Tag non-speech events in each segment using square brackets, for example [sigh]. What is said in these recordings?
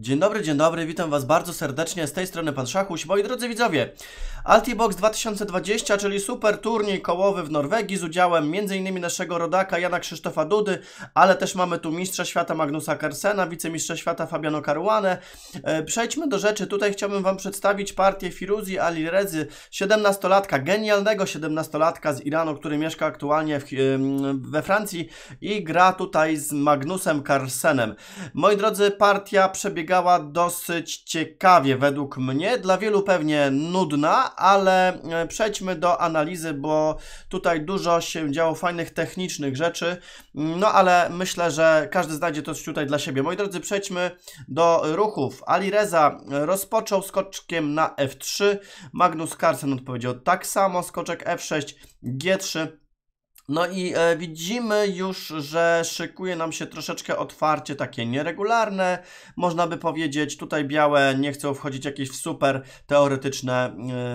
Dzień dobry, dzień dobry, witam Was bardzo serdecznie, z tej strony Pan Szachuś. Moi drodzy widzowie, Altibox 2020, czyli super turniej kołowy w Norwegii z udziałem m.in. naszego rodaka Jana Krzysztofa Dudy, ale też mamy tu mistrza świata Magnusa Carlsena, wicemistrza świata Fabiano Caruane. E, przejdźmy do rzeczy, tutaj chciałbym Wam przedstawić partię Firuzi Ali Rezy, 17-latka, genialnego 17-latka z Iranu, który mieszka aktualnie w, we Francji i gra tutaj z Magnusem Karsenem. Moi drodzy, partia przebiega przebiegała dosyć ciekawie według mnie, dla wielu pewnie nudna, ale e, przejdźmy do analizy, bo tutaj dużo się działo fajnych technicznych rzeczy, no ale myślę, że każdy znajdzie coś tutaj dla siebie. Moi drodzy, przejdźmy do ruchów. Ali Reza rozpoczął skoczkiem na F3, Magnus Carlsen odpowiedział tak samo, skoczek F6, G3, no i e, widzimy już, że szykuje nam się troszeczkę otwarcie takie nieregularne, można by powiedzieć. Tutaj białe nie chcą wchodzić jakieś w super teoretyczne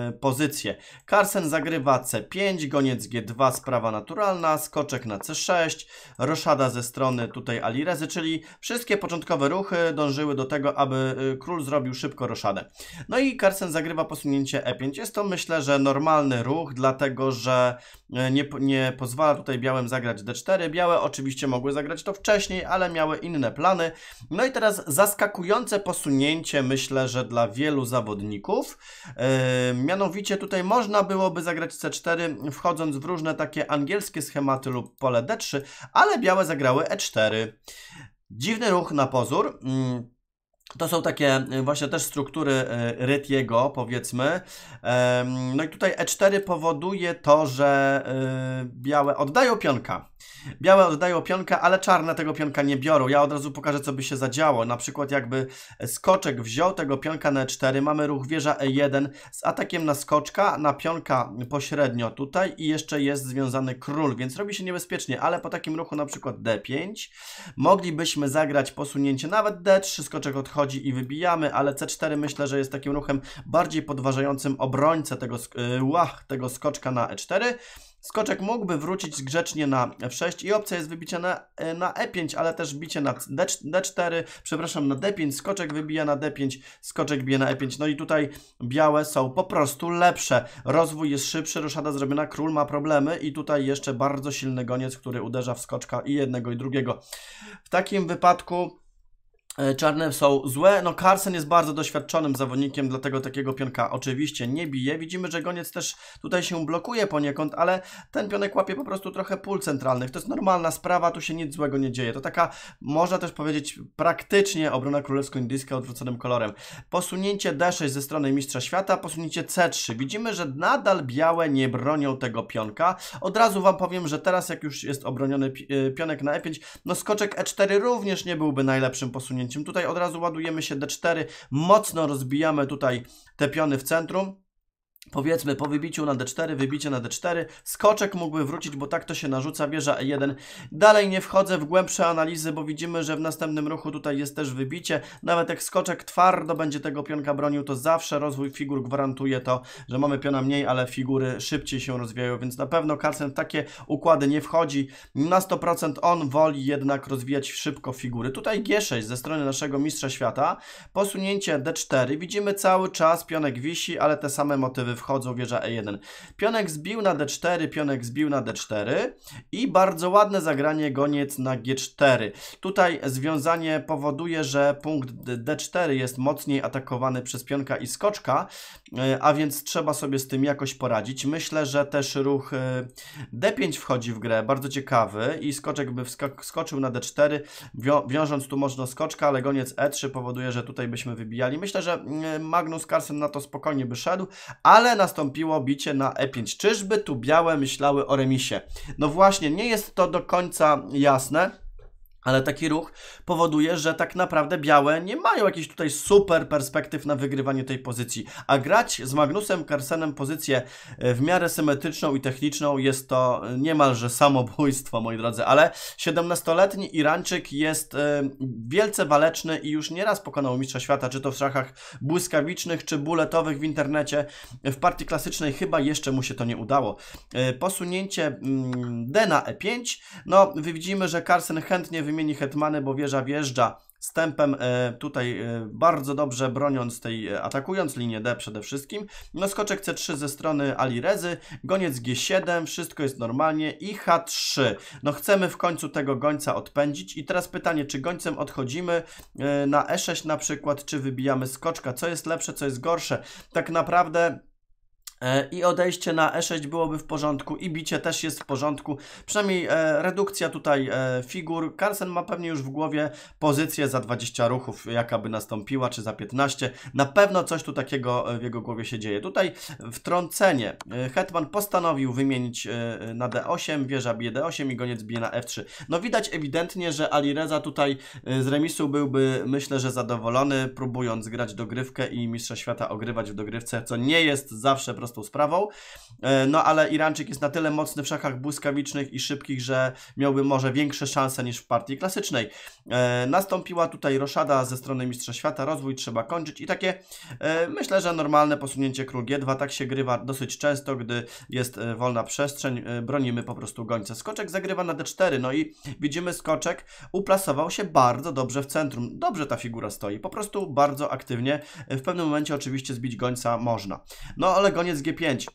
e, pozycje. Carsen zagrywa C5, goniec G2, sprawa naturalna, skoczek na C6, roszada ze strony tutaj Alirezy, czyli wszystkie początkowe ruchy dążyły do tego, aby e, król zrobił szybko roszadę. No i Carsen zagrywa posunięcie E5. Jest to myślę, że normalny ruch, dlatego że e, nie, nie pozwala Pozwala tutaj białym zagrać d4. Białe oczywiście mogły zagrać to wcześniej, ale miały inne plany. No i teraz zaskakujące posunięcie myślę, że dla wielu zawodników. Yy, mianowicie tutaj można byłoby zagrać c4 wchodząc w różne takie angielskie schematy lub pole d3, ale białe zagrały e4. Dziwny ruch na pozór. Mm, to są takie y, właśnie też struktury y, Retiego, powiedzmy. No i tutaj E4 powoduje to, że y, białe oddają pionka. Białe oddają pionka, ale czarne tego pionka nie biorą. Ja od razu pokażę, co by się zadziało. Na przykład jakby skoczek wziął tego pionka na E4, mamy ruch wieża E1 z atakiem na skoczka, na pionka pośrednio tutaj i jeszcze jest związany król, więc robi się niebezpiecznie, ale po takim ruchu na przykład D5 moglibyśmy zagrać posunięcie nawet D3, skoczek odchodzi i wybijamy, ale C4 myślę, że jest takim ruchem bardziej podważającym obrońcę tego, y, łach tego skoczka na E4, Skoczek mógłby wrócić grzecznie na f6 i opcja jest wybicie na, e, na e5, ale też bicie na d4, przepraszam, na d5, skoczek wybija na d5, skoczek bije na e5. No i tutaj białe są po prostu lepsze. Rozwój jest szybszy, roszada zrobiona, król ma problemy i tutaj jeszcze bardzo silny goniec, który uderza w skoczka i jednego i drugiego. W takim wypadku E, czarne są złe. No Carson jest bardzo doświadczonym zawodnikiem, dlatego takiego pionka oczywiście nie bije. Widzimy, że goniec też tutaj się blokuje poniekąd, ale ten pionek łapie po prostu trochę pól centralnych. To jest normalna sprawa, tu się nic złego nie dzieje. To taka, można też powiedzieć, praktycznie obrona królewsko-indyjska odwróconym kolorem. Posunięcie D6 ze strony Mistrza Świata, posunięcie C3. Widzimy, że nadal białe nie bronią tego pionka. Od razu Wam powiem, że teraz jak już jest obroniony e, pionek na E5, no skoczek E4 również nie byłby najlepszym posunięciem pamięcią. Tutaj od razu ładujemy się D4, mocno rozbijamy tutaj te piony w centrum. Powiedzmy po wybiciu na d4, wybicie na d4, skoczek mógłby wrócić, bo tak to się narzuca, wieża e1. Dalej nie wchodzę w głębsze analizy, bo widzimy, że w następnym ruchu tutaj jest też wybicie. Nawet jak skoczek twardo będzie tego pionka bronił, to zawsze rozwój figur gwarantuje to, że mamy piona mniej, ale figury szybciej się rozwijają, więc na pewno Carlsen w takie układy nie wchodzi. Na 100% on woli jednak rozwijać szybko figury. Tutaj g6 ze strony naszego mistrza świata, posunięcie d4, widzimy cały czas pionek wisi, ale te same motywy wchodzą wieża E1. Pionek zbił na D4, pionek zbił na D4 i bardzo ładne zagranie goniec na G4. Tutaj związanie powoduje, że punkt D4 jest mocniej atakowany przez pionka i skoczka, e, a więc trzeba sobie z tym jakoś poradzić. Myślę, że też ruch e, D5 wchodzi w grę, bardzo ciekawy i skoczek by skoczył na D4, wiążąc tu mocno skoczka, ale goniec E3 powoduje, że tutaj byśmy wybijali. Myślę, że mm, Magnus Carlsen na to spokojnie by szedł, ale ale nastąpiło bicie na e5. Czyżby tu białe myślały o remisie? No właśnie, nie jest to do końca jasne. Ale taki ruch powoduje, że tak naprawdę białe nie mają jakichś tutaj super perspektyw na wygrywanie tej pozycji. A grać z Magnusem Carsenem pozycję e, w miarę symetryczną i techniczną jest to e, niemalże samobójstwo, moi drodzy. Ale 17-letni Irańczyk jest y, wielce waleczny i już nieraz pokonał Mistrza Świata, czy to w szachach błyskawicznych, czy buletowych w internecie. W partii klasycznej chyba jeszcze mu się to nie udało. Y, posunięcie y, D na E5. No, widzimy, że Carsen chętnie wymienia mieni hetmany, bo wieża wjeżdża z tempem e, tutaj e, bardzo dobrze broniąc tej, e, atakując linię D przede wszystkim. No skoczek C3 ze strony alirezy goniec G7, wszystko jest normalnie i H3. No chcemy w końcu tego gońca odpędzić i teraz pytanie, czy gońcem odchodzimy na E6 na przykład, czy wybijamy skoczka, co jest lepsze, co jest gorsze. Tak naprawdę E, I odejście na E6 byłoby w porządku, i bicie też jest w porządku. Przynajmniej e, redukcja tutaj e, figur. Carlsen ma pewnie już w głowie pozycję za 20 ruchów, jaka by nastąpiła, czy za 15. Na pewno coś tu takiego e, w jego głowie się dzieje. Tutaj wtrącenie. E, Hetman postanowił wymienić e, na D8, wieża bije D8 i goniec bije na F3. No widać ewidentnie, że Alireza tutaj z remisu byłby, myślę, że zadowolony, próbując grać dogrywkę i Mistrza Świata ogrywać w dogrywce, co nie jest zawsze proste prostą sprawą. E, no ale Iranczyk jest na tyle mocny w szachach błyskawicznych i szybkich, że miałby może większe szanse niż w partii klasycznej. E, nastąpiła tutaj roszada ze strony Mistrza Świata, rozwój trzeba kończyć i takie e, myślę, że normalne posunięcie król G2, tak się grywa dosyć często, gdy jest wolna przestrzeń, bronimy po prostu gońca. Skoczek zagrywa na D4, no i widzimy skoczek uplasował się bardzo dobrze w centrum, dobrze ta figura stoi, po prostu bardzo aktywnie, w pewnym momencie oczywiście zbić gońca można. No ale goniec jest G5.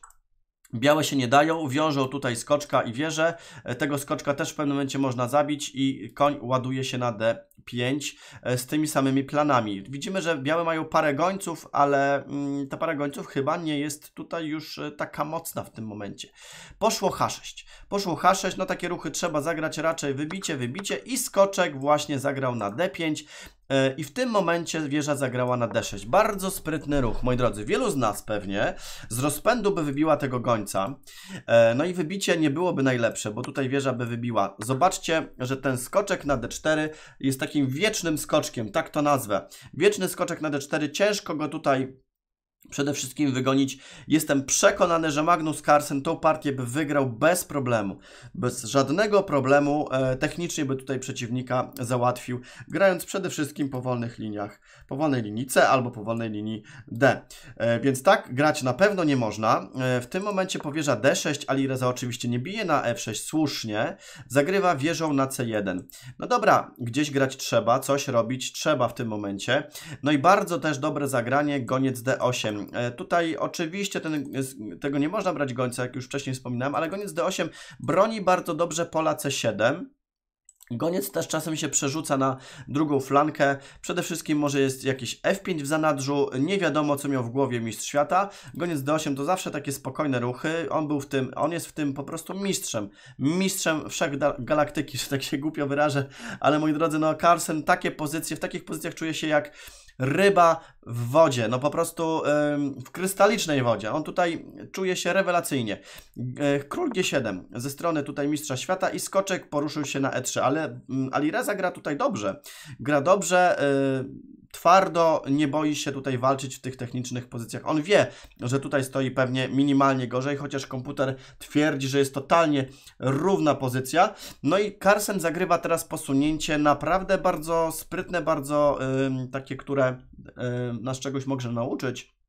Białe się nie dają, wiążą tutaj skoczka i wieżę. E, tego skoczka też w pewnym momencie można zabić i koń ładuje się na D5 e, z tymi samymi planami. Widzimy, że białe mają parę gońców, ale mm, ta para gońców chyba nie jest tutaj już e, taka mocna w tym momencie. Poszło H6. Poszło H6, no takie ruchy trzeba zagrać raczej wybicie, wybicie i skoczek właśnie zagrał na D5 E, I w tym momencie wieża zagrała na d6. Bardzo sprytny ruch, moi drodzy. Wielu z nas pewnie z rozpędu by wybiła tego gońca. E, no i wybicie nie byłoby najlepsze, bo tutaj wieża by wybiła. Zobaczcie, że ten skoczek na d4 jest takim wiecznym skoczkiem, tak to nazwę. Wieczny skoczek na d4, ciężko go tutaj przede wszystkim wygonić. Jestem przekonany, że Magnus Carlsen tą partię by wygrał bez problemu. Bez żadnego problemu. E, technicznie by tutaj przeciwnika załatwił, grając przede wszystkim po wolnych liniach. Po wolnej linii C albo po wolnej linii D. E, więc tak grać na pewno nie można. E, w tym momencie powierza D6, Alireza oczywiście nie bije na F6, słusznie. Zagrywa wieżą na C1. No dobra, gdzieś grać trzeba, coś robić trzeba w tym momencie. No i bardzo też dobre zagranie, goniec D8. E, tutaj oczywiście ten, tego nie można brać gońca, jak już wcześniej wspominałem, ale goniec D8 broni bardzo dobrze pola C7. Goniec też czasem się przerzuca na drugą flankę. Przede wszystkim może jest jakiś F5 w zanadrzu, nie wiadomo co miał w głowie mistrz świata. Goniec D8 to zawsze takie spokojne ruchy. On był w tym, on jest w tym po prostu mistrzem. Mistrzem wszechgalaktyki, że tak się głupio wyrażę, ale moi drodzy, no Carlsen takie pozycje, w takich pozycjach czuje się jak ryba w wodzie, no po prostu w krystalicznej wodzie. On tutaj czuje się rewelacyjnie. E, król G7 ze strony tutaj Mistrza Świata i skoczek poruszył się na E3, ale mm, Alireza gra tutaj dobrze. Gra dobrze, e, twardo, nie boi się tutaj walczyć w tych technicznych pozycjach. On wie, że tutaj stoi pewnie minimalnie gorzej, chociaż komputer twierdzi, że jest totalnie równa pozycja. No i Carson zagrywa teraz posunięcie naprawdę bardzo sprytne, bardzo yy, takie, które yy, nas czegoś może nauczyć.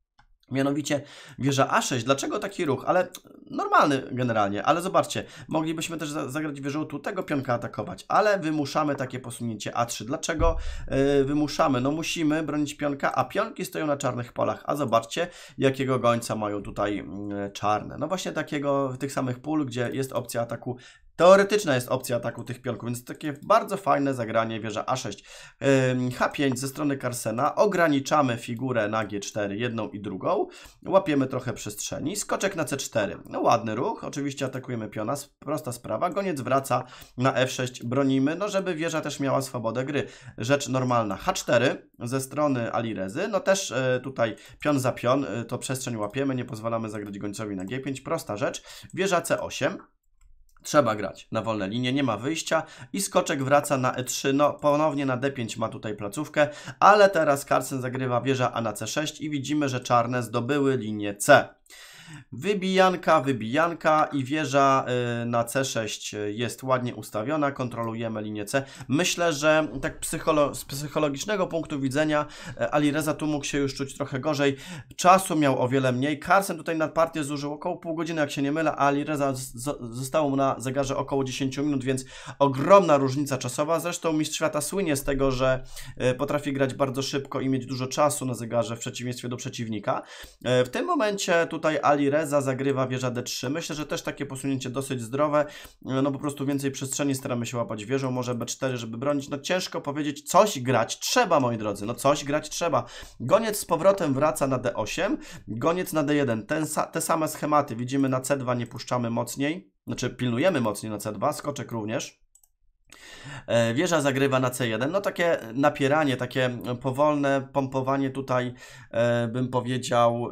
Mianowicie wieża A6. Dlaczego taki ruch? Ale normalny generalnie, ale zobaczcie, moglibyśmy też zagrać wieżą tu, tego pionka atakować, ale wymuszamy takie posunięcie A3. Dlaczego yy, wymuszamy? No musimy bronić pionka, a pionki stoją na czarnych polach, a zobaczcie, jakiego gońca mają tutaj yy, czarne. No właśnie takiego, w tych samych pól, gdzie jest opcja ataku Teoretyczna jest opcja ataku tych pionków, więc takie bardzo fajne zagranie wieża A6. H5 ze strony Carsena, ograniczamy figurę na G4, jedną i drugą, łapiemy trochę przestrzeni, skoczek na C4, no ładny ruch, oczywiście atakujemy piona, prosta sprawa, goniec wraca na F6, bronimy, no żeby wieża też miała swobodę gry. Rzecz normalna. H4 ze strony Alirezy, no też e, tutaj pion za pion, e, to przestrzeń łapiemy, nie pozwalamy zagrać gońcowi na G5, prosta rzecz. Wieża C8, Trzeba grać na wolne linie, nie ma wyjścia i skoczek wraca na E3, no ponownie na D5 ma tutaj placówkę, ale teraz Carlsen zagrywa wieża A na C6 i widzimy, że czarne zdobyły linię C. Wybijanka, wybijanka i wieża y, na C6 y, jest ładnie ustawiona, kontrolujemy linię C. Myślę, że tak psycholo z psychologicznego punktu widzenia y, Ali Reza tu mógł się już czuć trochę gorzej. Czasu miał o wiele mniej. Carson tutaj na partię zużył około pół godziny, jak się nie mylę, a Ali Reza zostało mu na zegarze około 10 minut, więc ogromna różnica czasowa. Zresztą mistrz świata słynie z tego, że potrafi grać bardzo szybko i mieć dużo czasu na zegarze w przeciwieństwie do przeciwnika. W tym momencie tutaj Ali Ali Reza zagrywa wieża D3. Myślę, że też takie posunięcie dosyć zdrowe. E, no po prostu więcej przestrzeni staramy się łapać wieżą, może B4, żeby bronić. No ciężko powiedzieć, coś grać trzeba, moi drodzy. No coś grać trzeba. Goniec z powrotem wraca na D8, goniec na D1. Ten, te same schematy widzimy na C2, nie puszczamy mocniej. Znaczy pilnujemy mocniej na C2, skoczek również. E, wieża zagrywa na C1. No takie napieranie, takie powolne pompowanie tutaj e, bym powiedział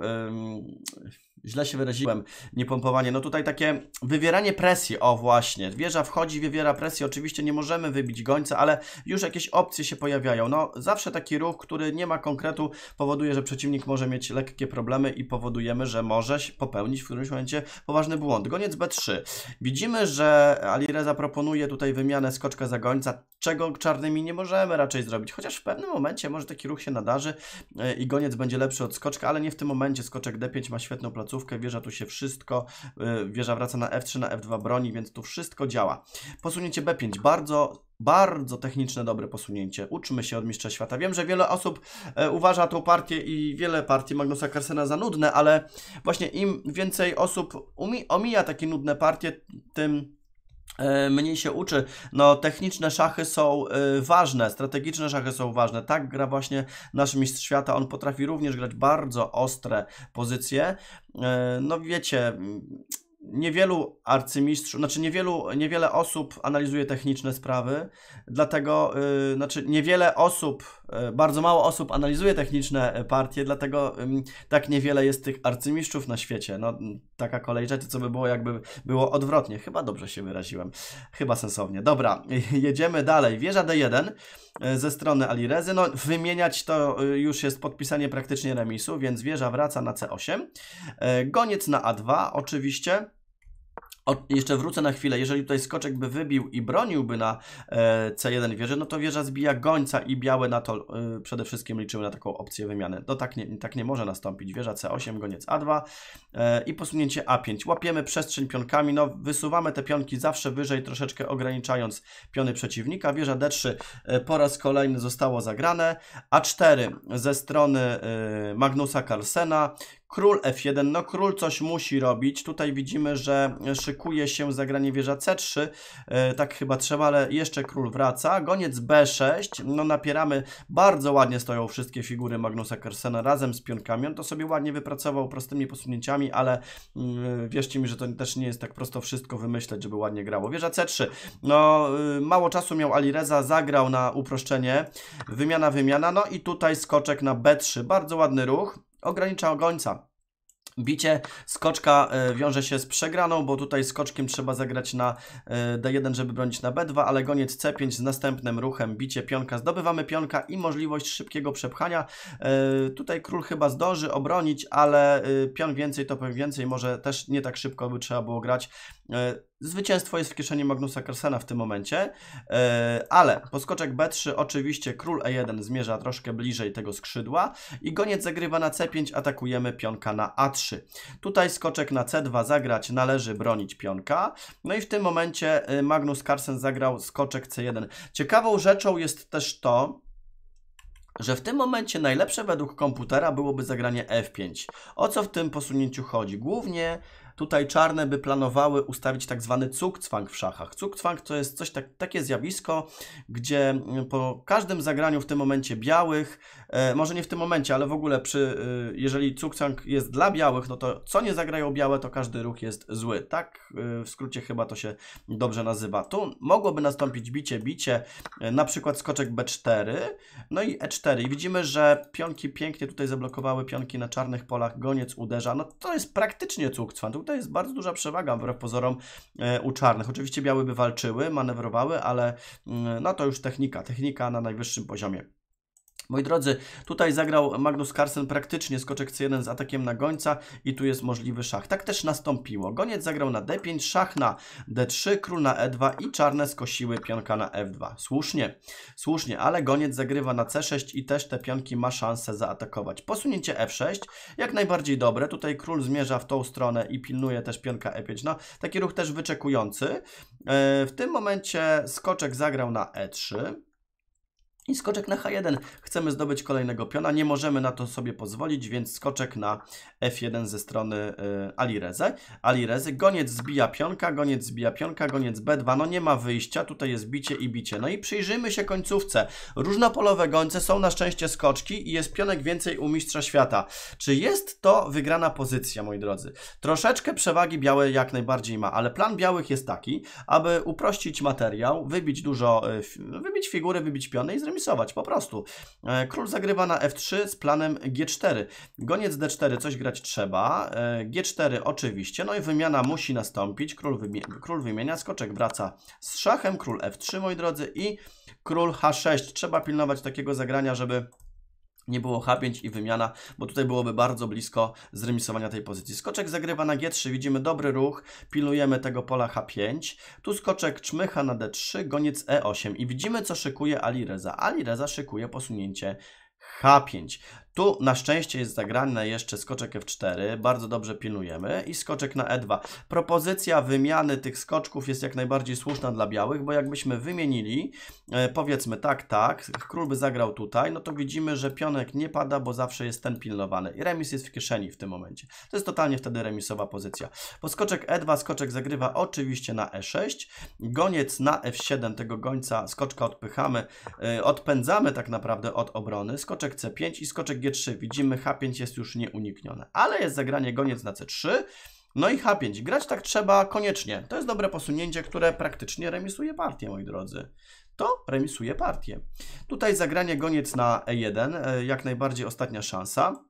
źle się wyraziłem, niepompowanie. No tutaj takie wywieranie presji, o właśnie, wieża wchodzi, wywiera presję, oczywiście nie możemy wybić gońca, ale już jakieś opcje się pojawiają. No zawsze taki ruch, który nie ma konkretu, powoduje, że przeciwnik może mieć lekkie problemy i powodujemy, że może popełnić w którymś momencie poważny błąd. Goniec B3. Widzimy, że Alireza proponuje tutaj wymianę skoczka za gońca, czego czarnymi nie możemy raczej zrobić, chociaż w pewnym momencie może taki ruch się nadarzy e, i goniec będzie lepszy od skoczka, ale nie w tym momencie. Skoczek D5 ma świetną placówkę końcówkę, wieża tu się wszystko, e, wieża wraca na F3, na F2 broni, więc tu wszystko działa. Posunięcie B5, bardzo bardzo techniczne, dobre posunięcie. Uczmy się od Mistrza Świata. Wiem, że wiele osób e, uważa tą partię i wiele partii Magnusa Carlsena za nudne, ale właśnie im więcej osób omija takie nudne partie, tym E, mniej się uczy. No, techniczne szachy są e, ważne, strategiczne szachy są ważne. Tak gra właśnie nasz mistrz świata. On potrafi również grać bardzo ostre pozycje. E, no, wiecie, niewielu arcymistrzów, znaczy niewielu, niewiele osób analizuje techniczne sprawy, dlatego, yy, znaczy niewiele osób, yy, bardzo mało osób analizuje techniczne partie, dlatego yy, tak niewiele jest tych arcymistrzów na świecie. No, taka kolej rzeczy, co by było jakby było odwrotnie. Chyba dobrze się wyraziłem. Chyba sensownie. Dobra, [laughs] jedziemy dalej. Wieża D1 e, ze strony Alirezy. No, wymieniać to e, już jest podpisanie praktycznie remisu, więc wieża wraca na C8. E, goniec na A2 oczywiście. O, jeszcze wrócę na chwilę. Jeżeli tutaj skoczek by wybił i broniłby na e, C1 wieżę, no to wieża zbija gońca i białe na to e, przede wszystkim liczyły na taką opcję wymiany. No tak nie, tak nie może nastąpić. Wieża C8, goniec A2 e, i posunięcie A5. Łapiemy przestrzeń pionkami, no wysuwamy te pionki zawsze wyżej, troszeczkę ograniczając piony przeciwnika. Wieża D3 e, po raz kolejny zostało zagrane. A4 ze strony e, Magnusa Carlsena. Król F1, no król coś musi robić. Tutaj widzimy, że szykuje się zagranie wieża C3. E, tak chyba trzeba, ale jeszcze król wraca. Goniec B6. No napieramy. Bardzo ładnie stoją wszystkie figury Magnusa Kersena razem z pionkami. On to sobie ładnie wypracował prostymi posunięciami, ale mm, wierzcie mi, że to też nie jest tak prosto wszystko wymyśleć, żeby ładnie grało. Wieża C3. No y, mało czasu miał Alireza, zagrał na uproszczenie. Wymiana, wymiana. No i tutaj skoczek na B3. Bardzo ładny ruch ogranicza gońca. Bicie skoczka e, wiąże się z przegraną, bo tutaj skoczkiem trzeba zagrać na e, D1, żeby bronić na B2, ale goniec C5 z następnym ruchem bicie pionka. Zdobywamy pionka i możliwość szybkiego przepchania. E, tutaj król chyba zdąży obronić, ale pion więcej to powiem więcej, może też nie tak szybko by trzeba było grać. E, zwycięstwo jest w kieszeni Magnusa Carlsena w tym momencie, e, ale poskoczek B3 oczywiście król E1 zmierza troszkę bliżej tego skrzydła i goniec zagrywa na C5, atakujemy pionka na A3. Tutaj skoczek na C2 zagrać należy bronić pionka, no i w tym momencie e, Magnus Carlsen zagrał skoczek C1. Ciekawą rzeczą jest też to, że w tym momencie najlepsze według komputera byłoby zagranie F5. O co w tym posunięciu chodzi? Głównie Tutaj czarne by planowały ustawić tak zwany cukcwang w szachach. Cukcwang to jest coś tak, takie zjawisko, gdzie po każdym zagraniu w tym momencie białych E, może nie w tym momencie, ale w ogóle przy, e, jeżeli Cukcang jest dla białych, no to co nie zagrają białe, to każdy ruch jest zły, tak? E, w skrócie chyba to się dobrze nazywa. Tu mogłoby nastąpić bicie, bicie, na przykład skoczek B4, no i E4. I widzimy, że pionki pięknie tutaj zablokowały pionki na czarnych polach, goniec uderza, no to jest praktycznie cukcang. Tutaj jest bardzo duża przewaga wbrew pozorom u czarnych. Oczywiście biały by walczyły, manewrowały, ale mm, no to już technika, technika na najwyższym poziomie. Moi drodzy, tutaj zagrał Magnus Carlsen praktycznie skoczek C1 z atakiem na gońca i tu jest możliwy szach. Tak też nastąpiło. Goniec zagrał na D5, szach na D3, król na E2 i czarne skosiły pionka na F2. Słusznie, słusznie, ale goniec zagrywa na C6 i też te pionki ma szansę zaatakować. Posunięcie F6, jak najbardziej dobre. Tutaj król zmierza w tą stronę i pilnuje też pionka E5. No, taki ruch też wyczekujący. E, w tym momencie skoczek zagrał na E3. I skoczek na H1. Chcemy zdobyć kolejnego piona. Nie możemy na to sobie pozwolić, więc skoczek na F1 ze strony y, Alireze. Alirezy. Goniec zbija pionka, goniec zbija pionka, goniec B2. No nie ma wyjścia. Tutaj jest bicie i bicie. No i przyjrzyjmy się końcówce. Różnopolowe gońce są na szczęście skoczki i jest pionek więcej u mistrza świata. Czy jest to wygrana pozycja, moi drodzy? Troszeczkę przewagi białe jak najbardziej ma, ale plan białych jest taki, aby uprościć materiał, wybić dużo, y, wybić figury, wybić piony i zremisować, po prostu. E, król zagrywa na F3 z planem G4. Goniec D4 coś grać trzeba, e, G4 oczywiście, no i wymiana musi nastąpić. Król, wymi król wymienia, skoczek wraca z szachem, król F3, moi drodzy, i król H6. Trzeba pilnować takiego zagrania, żeby nie było H5 i wymiana, bo tutaj byłoby bardzo blisko zremisowania tej pozycji. Skoczek zagrywa na G3, widzimy dobry ruch, pilujemy tego pola H5. Tu skoczek czmycha na D3, goniec E8 i widzimy co szykuje Ali Reza. Ali Reza szykuje posunięcie H5. Tu na szczęście jest zagrane jeszcze skoczek F4, bardzo dobrze pilnujemy i skoczek na E2. Propozycja wymiany tych skoczków jest jak najbardziej słuszna dla białych, bo jakbyśmy wymienili, e, powiedzmy tak, tak, król by zagrał tutaj, no to widzimy, że pionek nie pada, bo zawsze jest ten pilnowany. I remis jest w kieszeni w tym momencie. To jest totalnie wtedy remisowa pozycja. Bo skoczek E2, skoczek zagrywa oczywiście na E6, goniec na F7, tego gońca skoczka odpychamy, e, odpędzamy tak naprawdę od obrony, skoczek C5 i skoczek G3. Widzimy, H5 jest już nieuniknione, ale jest zagranie goniec na C3. No i H5. Grać tak trzeba koniecznie. To jest dobre posunięcie, które praktycznie remisuje partię, moi drodzy. To remisuje partię. Tutaj zagranie goniec na E1, e, jak najbardziej ostatnia szansa.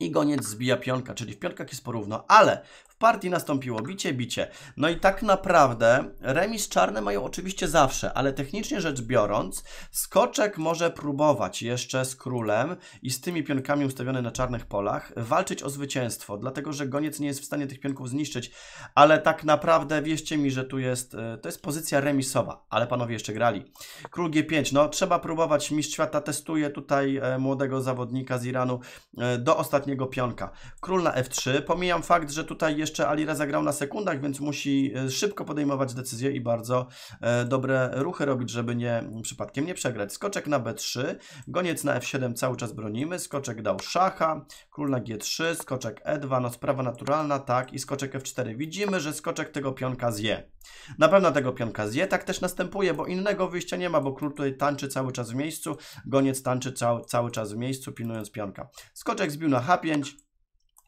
I goniec zbija pionka, czyli w pionkach jest porówno, ale partii nastąpiło bicie, bicie. No i tak naprawdę remis czarne mają oczywiście zawsze, ale technicznie rzecz biorąc, skoczek może próbować jeszcze z królem i z tymi pionkami ustawione na czarnych polach walczyć o zwycięstwo, dlatego że goniec nie jest w stanie tych pionków zniszczyć, ale tak naprawdę wierzcie mi, że tu jest, e, to jest pozycja remisowa, ale panowie jeszcze grali. Król G5, no trzeba próbować, mistrz świata testuje tutaj e, młodego zawodnika z Iranu e, do ostatniego pionka. Król na F3, pomijam fakt, że tutaj jeszcze jeszcze Alira zagrał na sekundach, więc musi e, szybko podejmować decyzje i bardzo e, dobre ruchy robić, żeby nie mm, przypadkiem nie przegrać. Skoczek na B3, goniec na F7 cały czas bronimy, skoczek dał szacha, król na G3, skoczek E2, no sprawa naturalna, tak, i skoczek F4. Widzimy, że skoczek tego pionka zje. Na pewno tego pionka zje, tak też następuje, bo innego wyjścia nie ma, bo król tutaj tańczy cały czas w miejscu, goniec tańczy cały, cały czas w miejscu, pilnując pionka. Skoczek zbił na H5,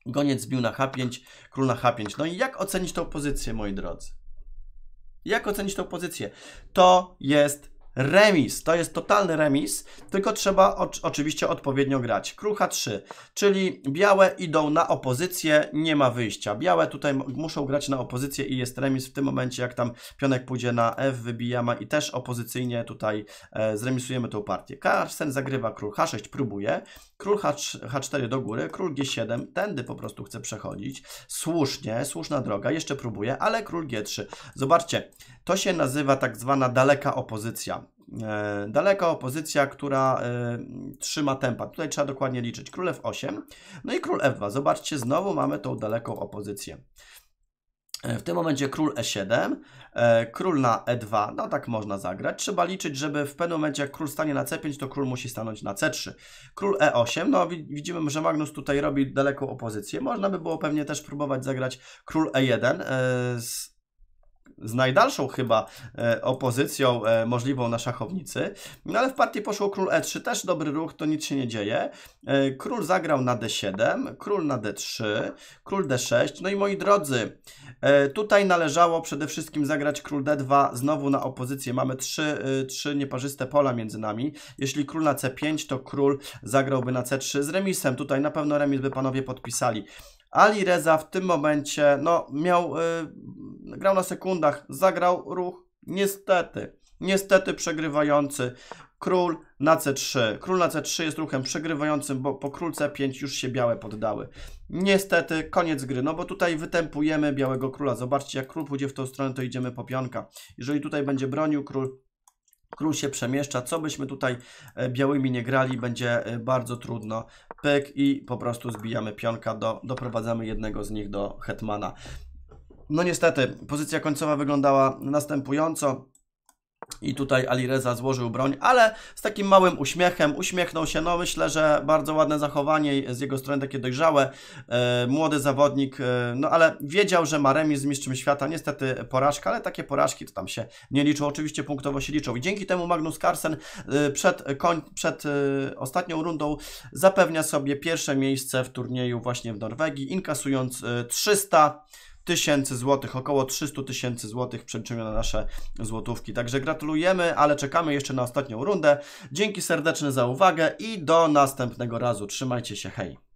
Goniec zbił na H5, król na H5. No i jak ocenić tą pozycję, moi drodzy? Jak ocenić tą pozycję? To jest remis, to jest totalny remis, tylko trzeba oczywiście odpowiednio grać. Król H3, czyli białe idą na opozycję, nie ma wyjścia. Białe tutaj muszą grać na opozycję i jest remis w tym momencie, jak tam pionek pójdzie na F, wybijamy i też opozycyjnie tutaj e, zremisujemy tą partię. Carlsen zagrywa król H6, próbuje, Król H4 do góry, król G7, tędy po prostu chce przechodzić. Słusznie, słuszna droga, jeszcze próbuje, ale król G3. Zobaczcie, to się nazywa tak zwana daleka opozycja. E, daleka opozycja, która e, trzyma tempa. Tutaj trzeba dokładnie liczyć. Król F8, no i król F2. Zobaczcie, znowu mamy tą daleką opozycję. E, w tym momencie król e7, e, król na e2, no tak można zagrać. Trzeba liczyć, żeby w pewnym momencie jak król stanie na c5, to król musi stanąć na c3. Król e8, no widzimy, że Magnus tutaj robi daleką opozycję. Można by było pewnie też próbować zagrać król e1 e, z z najdalszą chyba e, opozycją e, możliwą na szachownicy. No ale w partii poszło król e3, też dobry ruch, to nic się nie dzieje. E, król zagrał na d7, król na d3, król d6. No i moi drodzy, tutaj należało przede wszystkim zagrać król d2 znowu na opozycję. Mamy trzy, trzy nieparzyste pola między nami. Jeśli król na c5, to król zagrałby na c3 z remisem. Tutaj na pewno remis by panowie podpisali. Ali Reza w tym momencie no, miał, yy, grał na sekundach, zagrał ruch, niestety, niestety przegrywający. Król na C3. Król na C3 jest ruchem przegrywającym, bo po król C5 już się białe poddały. Niestety, koniec gry, no bo tutaj wytępujemy białego króla. Zobaczcie, jak król pójdzie w tą stronę, to idziemy po pionka. Jeżeli tutaj będzie bronił król, Król się przemieszcza, co byśmy tutaj e, białymi nie grali, będzie e, bardzo trudno. Pyk i po prostu zbijamy pionka, do, doprowadzamy jednego z nich do hetmana. No niestety, pozycja końcowa wyglądała następująco. I tutaj Alireza złożył broń, ale z takim małym uśmiechem uśmiechnął się. No myślę, że bardzo ładne zachowanie z jego strony, takie dojrzałe. E, młody zawodnik, e, no ale wiedział, że ma remis z mistrzem świata. Niestety porażka, ale takie porażki to tam się nie liczą. Oczywiście punktowo się liczą. I dzięki temu Magnus Carlsen e, przed, koń, przed e, ostatnią rundą zapewnia sobie pierwsze miejsce w turnieju właśnie w Norwegii, inkasując 300 e, tysięcy złotych, około 300 tysięcy złotych przeliczymy na nasze złotówki. Także gratulujemy, ale czekamy jeszcze na ostatnią rundę. Dzięki serdeczne za uwagę i do następnego razu. Trzymajcie się, hej!